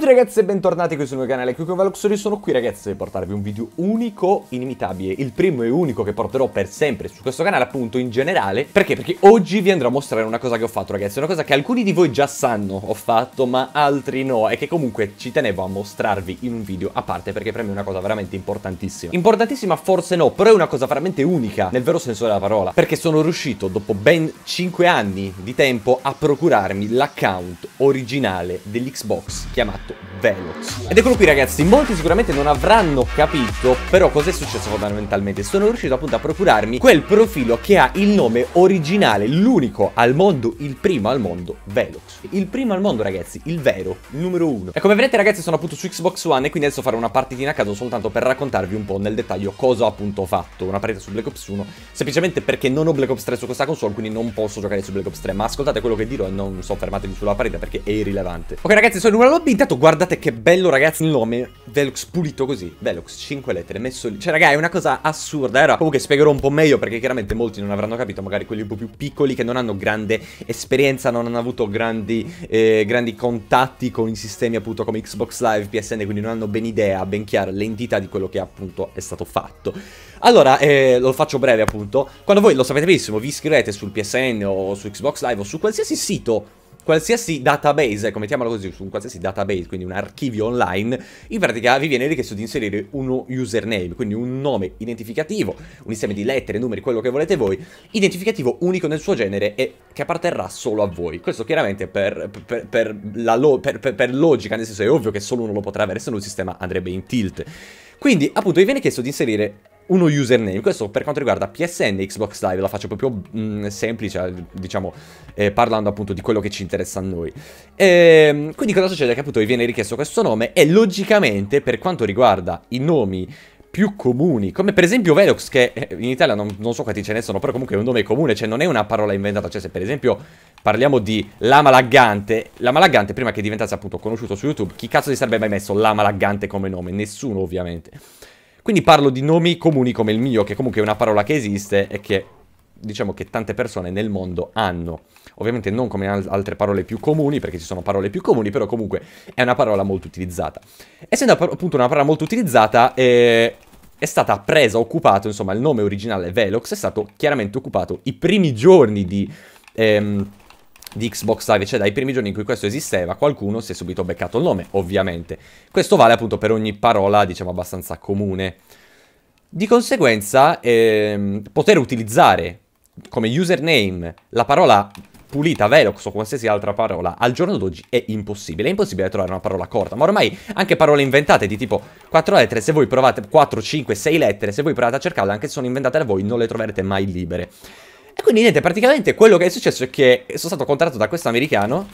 tutti ragazzi e bentornati qui sul mio canale, qui con Valoxori sono qui ragazzi per portarvi un video unico, inimitabile, il primo e unico che porterò per sempre su questo canale appunto in generale, perché? Perché oggi vi andrò a mostrare una cosa che ho fatto ragazzi, una cosa che alcuni di voi già sanno ho fatto ma altri no e che comunque ci tenevo a mostrarvi in un video a parte perché per me è una cosa veramente importantissima. Importantissima forse no, però è una cosa veramente unica nel vero senso della parola, perché sono riuscito dopo ben 5 anni di tempo a procurarmi l'account originale dell'Xbox chiamato Velox. Ed eccolo qui ragazzi, molti sicuramente non avranno capito, però cos'è successo fondamentalmente? Sono riuscito appunto a procurarmi quel profilo che ha il nome originale, l'unico al mondo, il primo al mondo, Velox. Il primo al mondo ragazzi, il vero, il numero uno. E come vedete ragazzi sono appunto su Xbox One e quindi adesso farò una partitina a caso soltanto per raccontarvi un po' nel dettaglio cosa ho appunto fatto. Una partita su Black Ops 1, semplicemente perché non ho Black Ops 3 su questa console, quindi non posso giocare su Black Ops 3. Ma ascoltate quello che dirò e non so fermatevi sulla partita perché è irrilevante. Ok ragazzi, sono in una lobby, intanto guardate Guardate che bello ragazzi il nome Velox pulito così Velox 5 lettere messo lì Cioè ragazzi è una cosa assurda Era comunque spiegherò un po' meglio perché chiaramente molti non avranno capito Magari quelli un po' più piccoli che non hanno grande esperienza Non hanno avuto grandi, eh, grandi contatti con i sistemi appunto come Xbox Live, PSN Quindi non hanno ben idea, ben chiara l'entità di quello che appunto è stato fatto allora, eh, lo faccio breve appunto, quando voi lo sapete benissimo, vi iscrivete sul PSN o su Xbox Live o su qualsiasi sito qualsiasi database, come mettiamolo così, su un qualsiasi database, quindi un archivio online, in pratica vi viene richiesto di inserire uno username, quindi un nome identificativo, un insieme di lettere, numeri, quello che volete voi, identificativo unico nel suo genere e che apparterrà solo a voi. Questo chiaramente per, per, per, lo, per logica, nel senso è ovvio che solo uno lo potrà avere, se no il sistema andrebbe in tilt. Quindi, appunto, vi viene chiesto di inserire uno username. Questo per quanto riguarda PSN e Xbox Live, la faccio proprio mh, mm, semplice, eh, diciamo, eh, parlando appunto di quello che ci interessa a noi. E, ehm, quindi cosa succede? Che appunto vi viene richiesto questo nome e logicamente per quanto riguarda i nomi più comuni, come per esempio Velox, che eh, in Italia non, non, so quanti ce ne sono, però comunque è un nome comune, cioè non è una parola inventata, cioè se per esempio parliamo di lama laggante, lama laggante prima che diventasse appunto conosciuto su YouTube, chi cazzo si sarebbe mai messo lama laggante come nome? Nessuno ovviamente. Quindi parlo di nomi comuni come il mio, che comunque è una parola che esiste e che diciamo che tante persone nel mondo hanno. Ovviamente non come altre parole più comuni, perché ci sono parole più comuni, però comunque è una parola molto utilizzata. Essendo appunto una parola molto utilizzata, eh, è stata presa, occupato, insomma il nome originale Velox è stato chiaramente occupato i primi giorni di... Ehm, di Xbox Live, cioè dai primi giorni in cui questo esisteva, qualcuno si è subito beccato il nome, ovviamente. Questo vale appunto per ogni parola, diciamo, abbastanza comune. Di conseguenza, ehm, poter utilizzare come username la parola pulita, Velox o qualsiasi altra parola, al giorno d'oggi è impossibile. È impossibile trovare una parola corta, ma ormai anche parole inventate di tipo 4 lettere, se voi provate 4, 5, 6 lettere, se voi provate a cercarle, anche se sono inventate da voi, non le troverete mai libere. E quindi niente, praticamente quello che è successo è che sono stato contratto da questo americano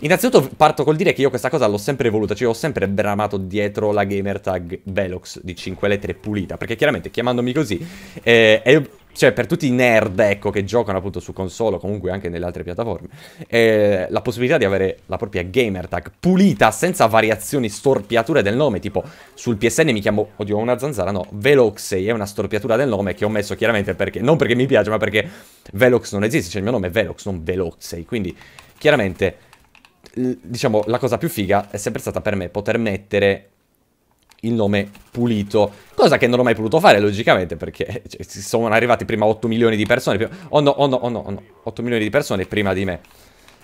Innanzitutto parto col dire che io questa cosa l'ho sempre voluta, cioè ho sempre bramato dietro la gamer tag Velox di 5 lettere pulita, perché chiaramente chiamandomi così eh, è cioè per tutti i nerd ecco, che giocano appunto su console o comunque anche nelle altre piattaforme, eh, la possibilità di avere la propria gamer tag pulita, senza variazioni, storpiature del nome, tipo sul PSN mi chiamo, oddio una zanzara, no, Veloxey è una storpiatura del nome che ho messo chiaramente perché, non perché mi piace, ma perché Velox non esiste, cioè il mio nome è Velox, non Veloxey, quindi chiaramente diciamo, la cosa più figa è sempre stata per me poter mettere il nome pulito, cosa che non ho mai potuto fare logicamente perché cioè, sono arrivati prima 8 milioni di persone, oh no, oh no, oh no, oh no, 8 milioni di persone prima di me.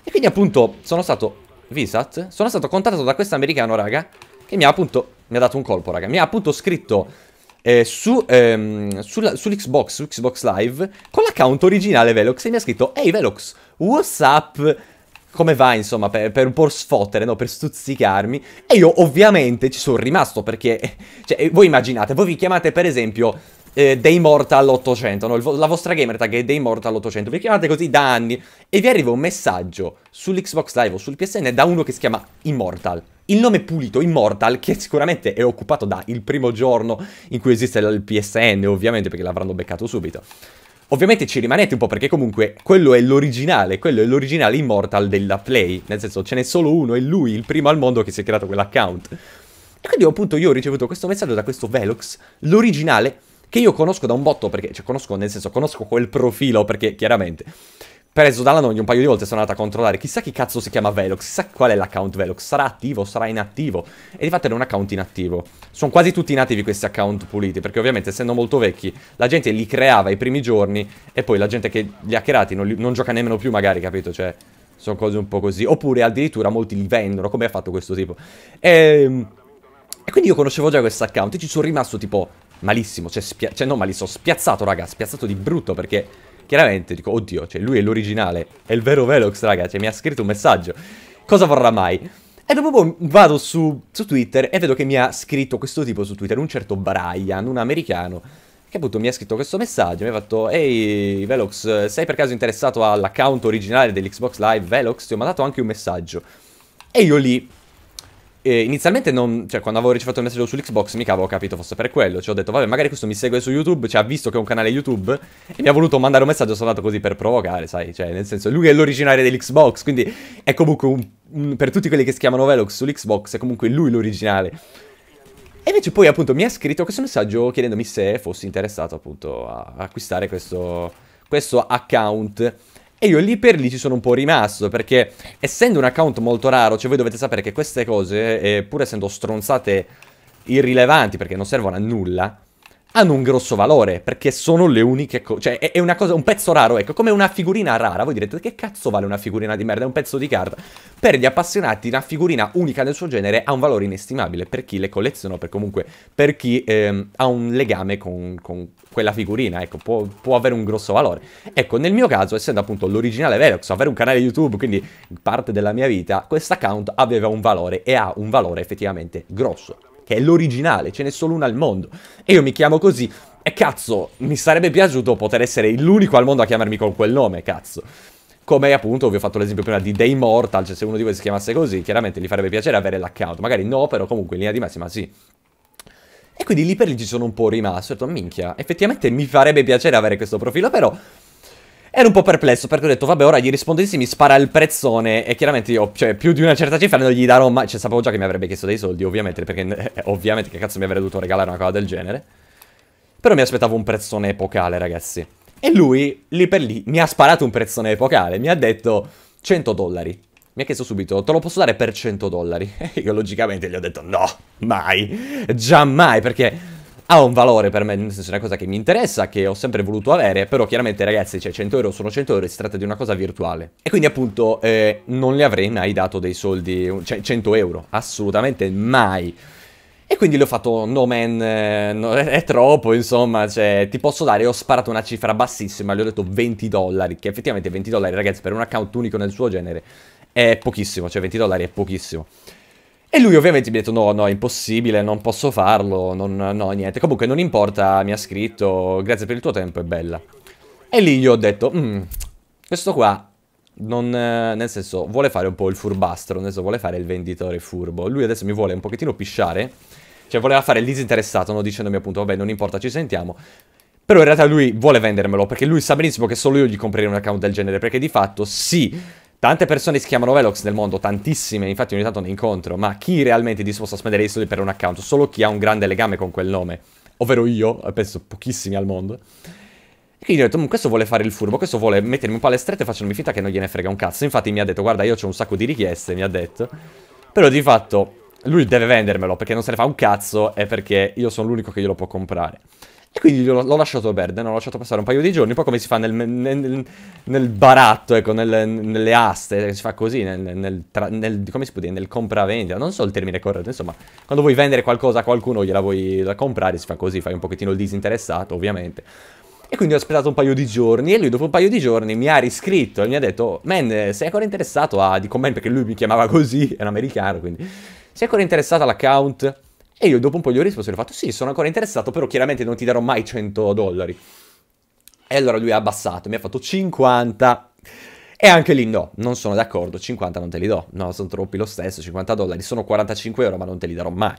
E quindi appunto sono stato Visat, sono stato contattato da questo americano raga, che mi ha appunto, mi ha dato un colpo raga, mi ha appunto scritto eh, su, ehm, sulla, sull'Xbox, su Xbox Live, con l'account originale Velox e mi ha scritto Ehi hey, Velox, what's up? come va, insomma, per, per, un po' sfottere, no? Per stuzzicarmi. E io ovviamente ci sono rimasto perché, cioè, voi immaginate, voi vi chiamate per esempio eh, Day Mortal 800, no? la vostra gamer tag è Day Mortal 800, vi chiamate così da anni e vi arriva un messaggio sull'Xbox Live o sul PSN da uno che si chiama Immortal. Il nome pulito, Immortal, che sicuramente è occupato da il primo giorno in cui esiste il PSN, ovviamente, perché l'avranno beccato subito. Ovviamente ci rimanete un po' perché comunque quello è l'originale, quello è l'originale Immortal della Play. Nel senso ce n'è solo uno, e lui, il primo al mondo che si è creato quell'account. E quindi appunto io ho ricevuto questo messaggio da questo Velox, l'originale, che io conosco da un botto perché, cioè conosco nel senso, conosco quel profilo perché chiaramente preso dalla nonna un paio di volte sono andato a controllare chissà chi cazzo si chiama Velox, chissà qual è l'account Velox, sarà attivo, sarà inattivo. E di fatto era un account inattivo. Sono quasi tutti inattivi questi account puliti, perché ovviamente essendo molto vecchi, la gente li creava i primi giorni e poi la gente che li ha creati non, li, non gioca nemmeno più magari, capito? Cioè, sono cose un po' così. Oppure addirittura molti li vendono, come ha fatto questo tipo. E, ehm, e quindi io conoscevo già questo account e ci sono rimasto tipo malissimo, cioè, cioè non malissimo, spiazzato raga, spiazzato di brutto perché Chiaramente dico, oddio, cioè lui è l'originale, è il vero Velox, raga, cioè mi ha scritto un messaggio. Cosa vorrà mai? E dopo boh, vado su, su Twitter e vedo che mi ha scritto questo tipo su Twitter, un certo Brian, un americano, che appunto mi ha scritto questo messaggio, mi ha fatto Ehi Velox, sei per caso interessato all'account originale dell'Xbox Live Velox? Ti ho mandato anche un messaggio. E io lì, e inizialmente non, cioè, quando avevo ricevuto il messaggio sull'Xbox mica avevo capito fosse per quello, cioè ho detto vabbè magari questo mi segue su YouTube, cioè ha visto che è un canale YouTube e mi ha voluto mandare un messaggio, sono così per provocare, sai, cioè nel senso lui è l'originario dell'Xbox, quindi è comunque un, un, per tutti quelli che si chiamano Velox sull'Xbox è comunque lui l'originale. E invece poi appunto mi ha scritto questo messaggio chiedendomi se fossi interessato appunto a acquistare questo, questo account. E io lì per lì ci sono un po' rimasto, perché essendo un account molto raro, cioè voi dovete sapere che queste cose, eh, pur essendo stronzate irrilevanti, perché non servono a nulla, hanno un grosso valore, perché sono le uniche cose, cioè è, una cosa, un pezzo raro, ecco, come una figurina rara, voi direte che cazzo vale una figurina di merda, è un pezzo di carta, per gli appassionati una figurina unica del suo genere ha un valore inestimabile, per chi le colleziona, per comunque, per chi ehm, ha un legame con, con quella figurina, ecco, può, può, avere un grosso valore. Ecco, nel mio caso, essendo appunto l'originale Velox, avere un canale YouTube, quindi parte della mia vita, questo account aveva un valore e ha un valore effettivamente grosso che è l'originale, ce n'è solo una al mondo. E io mi chiamo così. E cazzo, mi sarebbe piaciuto poter essere l'unico al mondo a chiamarmi con quel nome, cazzo. Come appunto vi ho fatto l'esempio prima di Day Mortal, cioè se uno di voi si chiamasse così, chiaramente gli farebbe piacere avere l'account. Magari no, però comunque in linea di massima sì. E quindi lì per lì ci sono un po' rimasto, ho detto minchia, effettivamente mi farebbe piacere avere questo profilo, però Ero un po' perplesso perché ho detto, vabbè, ora gli rispondo di sì, mi spara il prezzone. E chiaramente io, cioè, più di una certa cifra non gli darò mai. Cioè, sapevo già che mi avrebbe chiesto dei soldi, ovviamente. Perché, eh, ovviamente, che cazzo mi avrei dovuto regalare una cosa del genere. Però mi aspettavo un prezzone epocale, ragazzi. E lui, lì per lì, mi ha sparato un prezzone epocale. Mi ha detto 100 dollari. Mi ha chiesto subito, te lo posso dare per 100 dollari? E io logicamente gli ho detto no, mai, giammai, perché ha un valore per me, nel senso è una cosa che mi interessa, che ho sempre voluto avere, però chiaramente ragazzi, cioè 100 euro sono 100 euro, si tratta di una cosa virtuale. E quindi appunto eh, non le avrei mai dato dei soldi, cioè 100 euro, assolutamente mai. E quindi le ho fatto, no man, eh, no, è troppo, insomma, cioè, ti posso dare, ho sparato una cifra bassissima, le ho detto 20 dollari, che effettivamente 20 dollari, ragazzi, per un account unico nel suo genere è pochissimo, cioè 20 dollari è pochissimo. E lui ovviamente mi ha detto no, no, è impossibile, non posso farlo, non, no, niente. Comunque non importa, mi ha scritto, grazie per il tuo tempo, è bella. E lì gli ho detto, mm, questo qua, non, nel senso, vuole fare un po' il furbastro, nel senso vuole fare il venditore furbo. Lui adesso mi vuole un pochettino pisciare, cioè voleva fare il disinteressato, no? dicendomi appunto, vabbè, non importa, ci sentiamo. Però in realtà lui vuole vendermelo, perché lui sa benissimo che solo io gli comprerei un account del genere, perché di fatto sì Tante persone si chiamano Velox nel mondo, tantissime, infatti ogni tanto ne incontro, ma chi realmente è disposto a spendere i soldi per un account? Solo chi ha un grande legame con quel nome, ovvero io, eh, penso pochissimi al mondo. E quindi ho detto, mm, questo vuole fare il furbo, questo vuole mettermi un po' alle strette facendomi finta che non gliene frega un cazzo. Infatti mi ha detto, guarda, io ho un sacco di richieste, mi ha detto. Però di fatto, lui deve vendermelo, perché non se ne fa un cazzo e perché io sono l'unico che glielo può comprare. Quindi l'ho, lasciato perdere, ho lasciato passare un paio di giorni, poi come si fa nel, nel, nel baratto, ecco, nel, nelle aste, si fa così, tra, come si può dire, nel compravendita, non so il termine corretto, insomma, quando vuoi vendere qualcosa a qualcuno, gliela vuoi comprare, si fa così, fai un pochettino il disinteressato, ovviamente. E quindi ho aspettato un paio di giorni e lui dopo un paio di giorni mi ha riscritto e mi ha detto, man, sei ancora interessato a, di comment, perché lui mi chiamava così, era americano, quindi, sei ancora interessato all'account? E io dopo un po' gli ho risposto e gli ho fatto sì, sono ancora interessato, però chiaramente non ti darò mai 100 dollari. E allora lui ha abbassato, mi ha fatto 50. E anche lì no, non sono d'accordo, 50 non te li do, no, sono troppi lo stesso, 50 dollari, sono 45 euro ma non te li darò mai.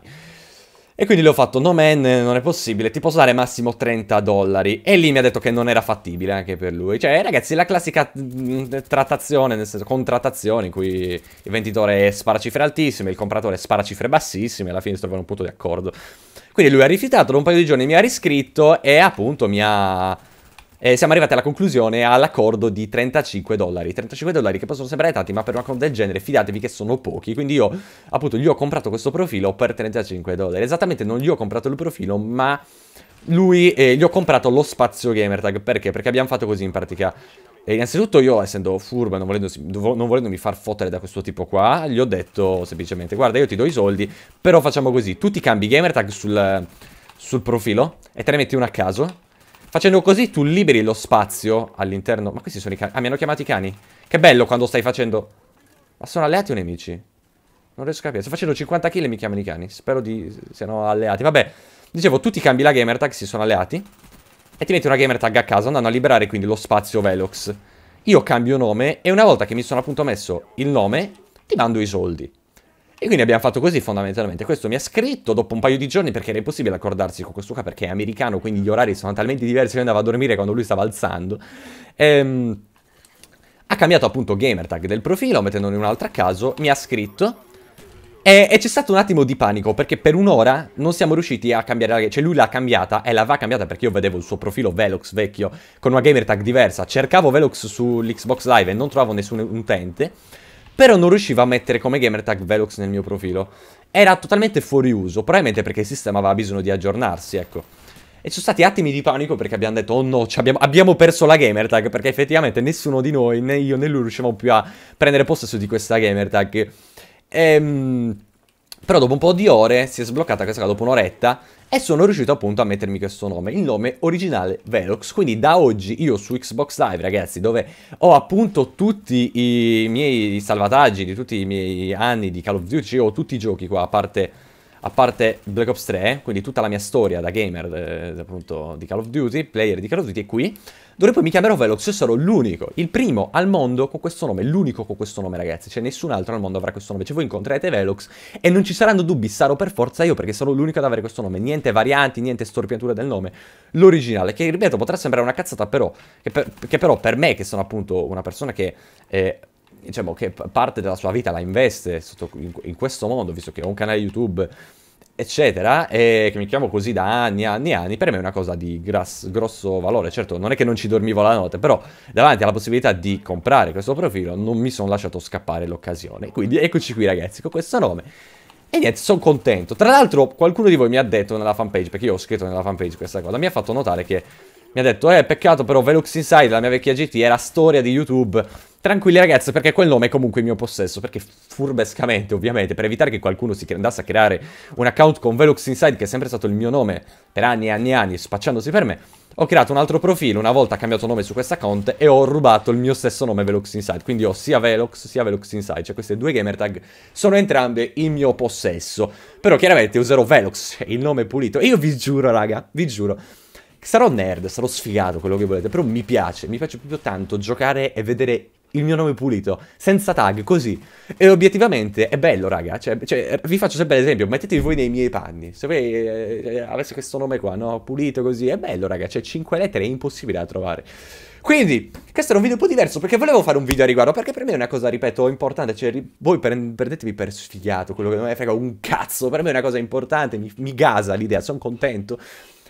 E quindi le ho fatto, no man, non è possibile, ti posso dare massimo 30 dollari. E lì mi ha detto che non era fattibile anche per lui. Cioè, ragazzi, la classica mm, trattazione, nel senso, contrattazione in cui il venditore spara cifre altissime, il compratore spara cifre bassissime, e alla fine si trovano un punto di accordo. Quindi lui ha rifiutato, da un paio di giorni mi ha riscritto e appunto mi ha eh, siamo arrivati alla conclusione, all'accordo di 35 dollari. 35 dollari che possono sembrare tanti, ma per una cosa del genere fidatevi che sono pochi. Quindi io, appunto, gli ho comprato questo profilo per 35 dollari. Esattamente non gli ho comprato il profilo, ma lui eh, gli ho comprato lo spazio gamertag. Perché? Perché abbiamo fatto così in pratica. E innanzitutto io, essendo furbo non, non volendomi far fottere da questo tipo qua, gli ho detto semplicemente, guarda io ti do i soldi, però facciamo così, tu ti cambi gamertag sul, sul profilo e te ne metti uno a caso Facendo così tu liberi lo spazio all'interno... Ma questi sono i cani... Ah, mi hanno chiamato i cani? Che bello quando stai facendo... Ma sono alleati o nemici? Non riesco a capire. Sto facendo 50 kill e mi chiamano i cani. Spero di... siano alleati. Vabbè. Dicevo, tu ti cambi la gamer tag, si sono alleati. E ti metti una gamer tag a casa, andando a liberare quindi lo spazio Velox. Io cambio nome e una volta che mi sono appunto messo il nome, ti mando i soldi. E quindi abbiamo fatto così fondamentalmente. Questo mi ha scritto dopo un paio di giorni perché era impossibile accordarsi con questo qua perché è americano, quindi gli orari sono talmente diversi che io andavo a dormire quando lui stava alzando. Ehm, ha cambiato appunto gamertag del profilo, mettendone un altro a caso, mi ha scritto e, c'è stato un attimo di panico perché per un'ora non siamo riusciti a cambiare la... Cioè lui l'ha cambiata e l'aveva cambiata perché io vedevo il suo profilo Velox vecchio con una gamertag diversa. Cercavo Velox sull'Xbox Live e non trovavo nessun utente. Però non riuscivo a mettere come gamertag Velox nel mio profilo. Era totalmente fuori uso, probabilmente perché il sistema aveva bisogno di aggiornarsi, ecco. E ci sono stati attimi di panico perché abbiamo detto, oh no, abbiamo, abbiamo, perso la gamertag, perché effettivamente nessuno di noi, né io né lui, riuscivamo più a prendere possesso di questa gamertag. Ehm... Però dopo un po' di ore si è sbloccata questa cosa, dopo un'oretta, e sono riuscito appunto a mettermi questo nome, il nome originale Velox. Quindi da oggi io su Xbox Live, ragazzi, dove ho appunto tutti i miei salvataggi di tutti i miei anni di Call of Duty, ho tutti i giochi qua, a parte a parte Black Ops 3, quindi tutta la mia storia da gamer eh, appunto di Call of Duty, player di Call of Duty è qui, dove poi mi chiamerò Velox, io sarò l'unico, il primo al mondo con questo nome, l'unico con questo nome ragazzi, cioè nessun altro al mondo avrà questo nome, cioè voi incontrerete Velox e non ci saranno dubbi, sarò per forza io perché sarò l'unico ad avere questo nome, niente varianti, niente storpiature del nome, l'originale, che ripeto potrà sembrare una cazzata però, che, per, che però per me che sono appunto una persona che... Eh, diciamo, che parte della sua vita la investe sotto, in, in, questo mondo, visto che ho un canale YouTube, eccetera, e che mi chiamo così da anni, e anni, e anni, per me è una cosa di gras, grosso valore. Certo, non è che non ci dormivo la notte, però davanti alla possibilità di comprare questo profilo non mi sono lasciato scappare l'occasione. Quindi eccoci qui ragazzi, con questo nome. E niente, sono contento. Tra l'altro qualcuno di voi mi ha detto nella fanpage, perché io ho scritto nella fanpage questa cosa, mi ha fatto notare che mi ha detto, eh, peccato però Velux Inside, la mia vecchia GT, era storia di YouTube Tranquilli ragazzi, perché quel nome è comunque in mio possesso, perché furbescamente, ovviamente, per evitare che qualcuno si andasse a creare un account con Velox Inside, che è sempre stato il mio nome per anni e anni e anni, spacciandosi per me, ho creato un altro profilo, una volta cambiato nome su questo account e ho rubato il mio stesso nome Velox Inside, quindi ho sia Velox sia Velox Inside, cioè queste due gamertag sono entrambe in mio possesso, però chiaramente userò Velox, cioè, il nome pulito, e io vi giuro raga, vi giuro, sarò nerd, sarò sfigato, quello che volete, però mi piace, mi piace proprio tanto giocare e vedere il mio nome pulito, senza tag, così. E obiettivamente è bello, raga. Cioè, cioè, vi faccio sempre l'esempio, mettetevi voi nei miei panni. Se voi eh, eh, avesse questo nome qua, no? Pulito così, è bello, raga. Cioè, 5 lettere è impossibile da trovare. Quindi, questo era un video un po' diverso perché volevo fare un video a riguardo, perché per me è una cosa, ripeto, importante, cioè voi prendetevi per sfigato, quello che non me frega un cazzo, per me è una cosa importante, mi, mi gasa l'idea, sono contento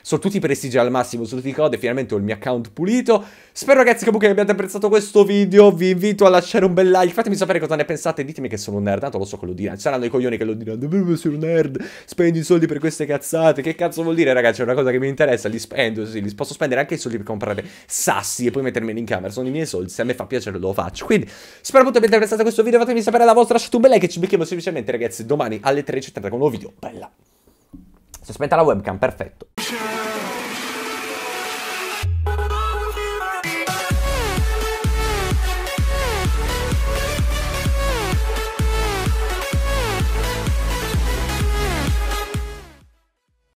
sono tutti prestigi al massimo, sono tutti code, finalmente ho il mio account pulito. Spero ragazzi comunque che abbiate apprezzato questo video, vi invito a lasciare un bel like, fatemi sapere cosa ne pensate, ditemi che sono un nerd, tanto lo so che lo diranno, ci saranno i coglioni che lo diranno, dovevo essere un nerd, spendi i soldi per queste cazzate, che cazzo vuol dire ragazzi, è una cosa che mi interessa, li spendo, sì, li posso spendere anche i soldi per comprare sassi e poi mettermeli in camera, sono i miei soldi, se a me fa piacere lo faccio. Quindi spero molto abbiate apprezzato questo video, fatemi sapere la vostra, lasciate un bel like e ci becchiamo semplicemente ragazzi domani alle 13.30 con un nuovo video, bella. Si è spenta la webcam, perfetto.